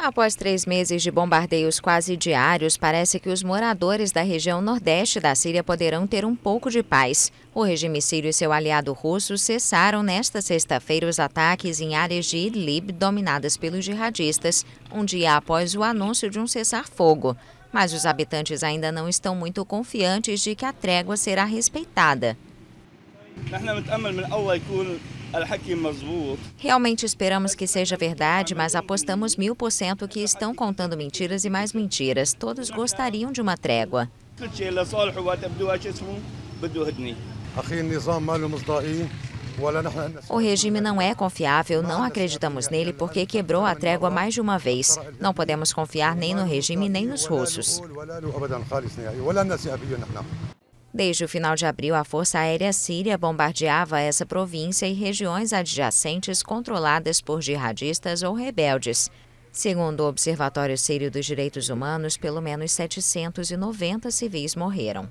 Após três meses de bombardeios quase diários, parece que os moradores da região nordeste da Síria poderão ter um pouco de paz. O regime sírio e seu aliado russo cessaram nesta sexta-feira os ataques em áreas de Idlib dominadas pelos jihadistas, um dia após o anúncio de um cessar-fogo. Mas os habitantes ainda não estão muito confiantes de que a trégua será respeitada. Realmente esperamos que seja verdade, mas apostamos mil por cento que estão contando mentiras e mais mentiras. Todos gostariam de uma trégua. O regime não é confiável, não acreditamos nele porque quebrou a trégua mais de uma vez. Não podemos confiar nem no regime nem nos russos. Desde o final de abril, a Força Aérea Síria bombardeava essa província e regiões adjacentes controladas por jihadistas ou rebeldes. Segundo o Observatório Sírio dos Direitos Humanos, pelo menos 790 civis morreram.